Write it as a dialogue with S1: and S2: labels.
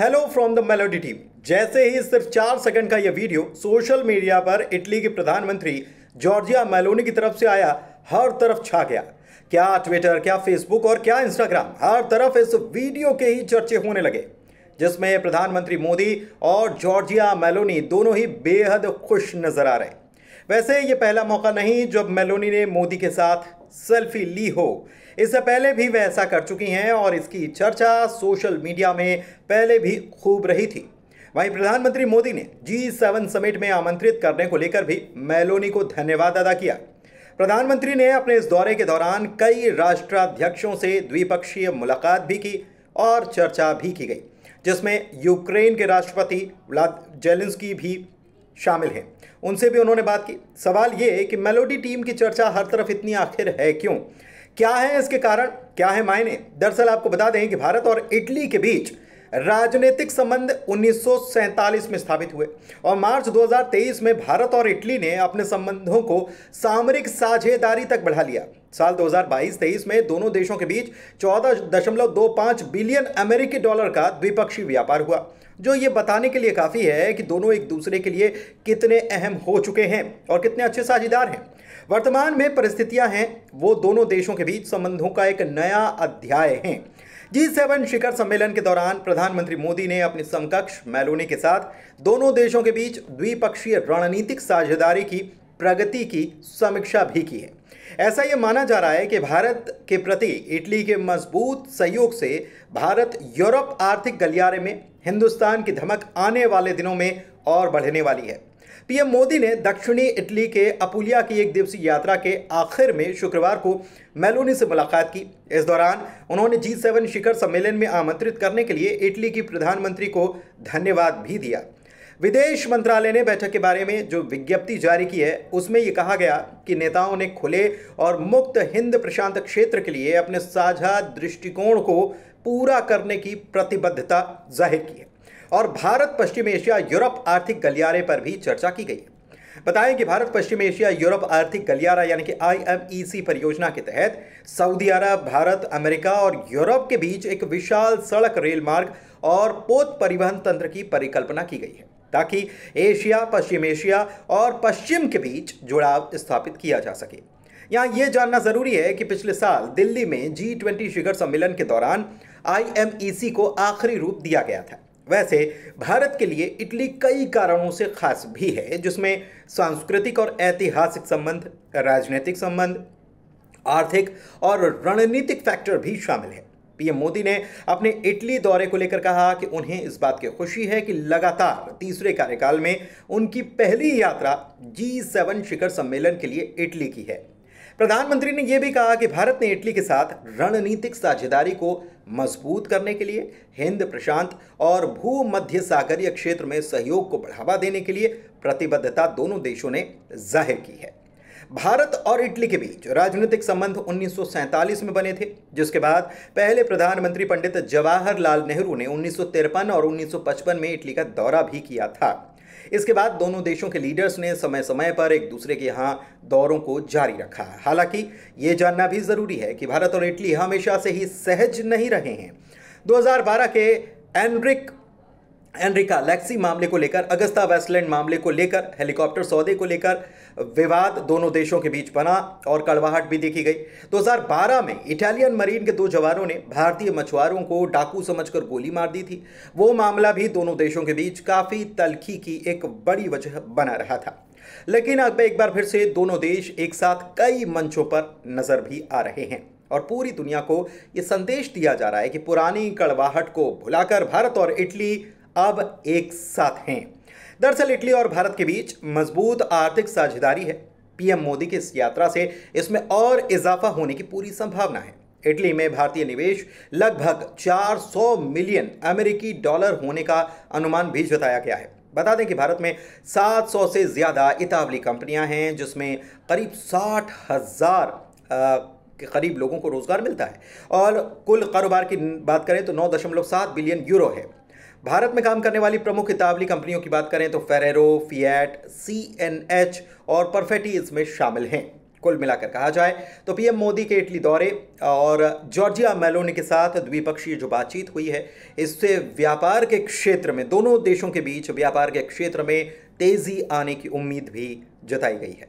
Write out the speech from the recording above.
S1: hello from the melody team जैसे ही सिर्फ चार सेकंड का यह वीडियो सोशल मीडिया पर इटली के प्रधानमंत्री जॉर्जिया मेलोनी की तरफ से आया हर तरफ छा गया क्या ट्विटर क्या फेसबुक और क्या इंस्टाग्राम हर तरफ इस वीडियो के ही चर्चे होने लगे जिसमें प्रधानमंत्री मोदी और जॉर्जिया मेलोनी दोनों ही बेहद खुश नजर आ रहे वैसे ये पहला मौका नहीं जब मेलोनी ने मोदी के साथ सेल्फी ली हो इससे पहले भी वह ऐसा कर चुकी हैं और इसकी चर्चा सोशल मीडिया में पहले भी खूब रही थी वहीं प्रधानमंत्री मोदी ने जी सेवन समिट में आमंत्रित करने को लेकर भी मेलोनी को धन्यवाद अदा किया प्रधानमंत्री ने अपने इस दौरे के दौरान कई राष्ट्राध्यक्षों से द्विपक्षीय मुलाकात भी की और चर्चा भी की गई जिसमें यूक्रेन के राष्ट्रपति व्लाद जेलेंस्की भी शामिल हैं उनसे भी उन्होंने बात की सवाल ये कि मेलोडी टीम की चर्चा हर तरफ इतनी आखिर है क्यों क्या है इसके कारण क्या है मायने दरअसल आपको बता दें कि भारत और इटली के बीच राजनीतिक संबंध उन्नीस में स्थापित हुए और मार्च 2023 में भारत और इटली ने अपने संबंधों को सामरिक साझेदारी तक बढ़ा लिया साल 2022-23 में दोनों देशों के बीच 14.25 बिलियन अमेरिकी डॉलर का द्विपक्षीय व्यापार हुआ जो ये बताने के लिए काफ़ी है कि दोनों एक दूसरे के लिए कितने अहम हो चुके हैं और कितने अच्छे साझेदार हैं वर्तमान में परिस्थितियां हैं वो दोनों देशों के बीच संबंधों का एक नया अध्याय है जी सेवन शिखर सम्मेलन के दौरान प्रधानमंत्री मोदी ने अपने समकक्ष मैलोनी के साथ दोनों देशों के बीच द्विपक्षीय रणनीतिक साझेदारी की प्रगति की समीक्षा भी की है ऐसा ये माना जा रहा है कि भारत के प्रति इटली के मजबूत सहयोग से भारत यूरोप आर्थिक गलियारे में हिंदुस्तान की धमक आने वाले दिनों में और बढ़ने वाली है पीएम मोदी ने दक्षिणी इटली के अपुलिया की एक दिवसीय यात्रा के आखिर में शुक्रवार को मेलोनी से मुलाकात की इस दौरान उन्होंने जी सेवन शिखर सम्मेलन में आमंत्रित करने के लिए इटली की प्रधानमंत्री को धन्यवाद भी दिया विदेश मंत्रालय ने बैठक के बारे में जो विज्ञप्ति जारी की है उसमें यह कहा गया कि नेताओं ने खुले और मुक्त हिंद प्रशांत क्षेत्र के लिए अपने साझा दृष्टिकोण को पूरा करने की प्रतिबद्धता जाहिर की है और भारत पश्चिम एशिया यूरोप आर्थिक गलियारे पर भी चर्चा की गई है बताएं कि भारत पश्चिम एशिया यूरोप आर्थिक गलियारा यानी कि आईएमईसी e परियोजना के तहत सऊदी अरब भारत अमेरिका और यूरोप के बीच एक विशाल सड़क रेल मार्ग और पोत परिवहन तंत्र की परिकल्पना की गई है ताकि एशिया पश्चिम एशिया और पश्चिम के बीच जुड़ाव स्थापित किया जा सके यहाँ ये जानना जरूरी है कि पिछले साल दिल्ली में जी ट्वेंटी शिखर सम्मेलन के दौरान आई e को आखिरी रूप दिया गया था वैसे भारत के लिए इटली कई कारणों से खास भी है जिसमें सांस्कृतिक और ऐतिहासिक संबंध राजनीतिक संबंध आर्थिक और रणनीतिक फैक्टर भी शामिल है पीएम मोदी ने अपने इटली दौरे को लेकर कहा कि उन्हें इस बात की खुशी है कि लगातार तीसरे कार्यकाल में उनकी पहली यात्रा जी सेवन शिखर सम्मेलन के लिए इटली की है प्रधानमंत्री ने यह भी कहा कि भारत ने इटली के साथ रणनीतिक साझेदारी को मजबूत करने के लिए हिंद प्रशांत और भूमध्य सागरीय क्षेत्र में सहयोग को बढ़ावा देने के लिए प्रतिबद्धता दोनों देशों ने जाहिर की है भारत और इटली के बीच राजनीतिक संबंध उन्नीस में बने थे जिसके बाद पहले प्रधानमंत्री पंडित जवाहरलाल नेहरू ने उन्नीस और 1955 में इटली का दौरा भी किया था इसके बाद दोनों देशों के लीडर्स ने समय समय पर एक दूसरे के यहाँ दौरों को जारी रखा हालांकि ये जानना भी ज़रूरी है कि भारत और इटली हमेशा से ही सहज नहीं रहे हैं 2012 के एनरिक एनरिका लैक्सी मामले को लेकर अगस्ता वेस्टलैंड मामले को लेकर हेलीकॉप्टर सौदे को लेकर विवाद दोनों देशों के बीच बना और कड़वाहट भी देखी गई 2012 में इटालियन मरीन के दो जवानों ने भारतीय मछुआरों को डाकू समझकर गोली मार दी थी वो मामला भी दोनों देशों के बीच काफ़ी तलखी की एक बड़ी वजह बना रहा था लेकिन अब एक बार फिर से दोनों देश एक साथ कई मंचों पर नज़र भी आ रहे हैं और पूरी दुनिया को ये संदेश दिया जा रहा है कि पुरानी कड़वाहट को भुलाकर भारत और इटली अब एक साथ हैं दरअसल इटली और भारत के बीच मजबूत आर्थिक साझेदारी है पीएम मोदी की इस यात्रा से इसमें और इजाफा होने की पूरी संभावना है इटली में भारतीय निवेश लगभग 400 मिलियन अमेरिकी डॉलर होने का अनुमान भी जताया गया है बता दें कि भारत में 700 से ज़्यादा इतावली कंपनियां हैं जिसमें करीब साठ हज़ार के करीब लोगों को रोज़गार मिलता है और कुल कारोबार की बात करें तो नौ बिलियन यूरो है भारत में काम करने वाली प्रमुख इतावली कंपनियों की बात करें तो Ferrero Fiat C N H और परफेटी इसमें शामिल हैं कुल मिलाकर कहा जाए तो पीएम मोदी के इटली दौरे और जॉर्जिया मेलोनी के साथ द्विपक्षीय जो बातचीत हुई है इससे व्यापार के क्षेत्र में दोनों देशों के बीच व्यापार के क्षेत्र में तेज़ी आने की उम्मीद भी जताई गई है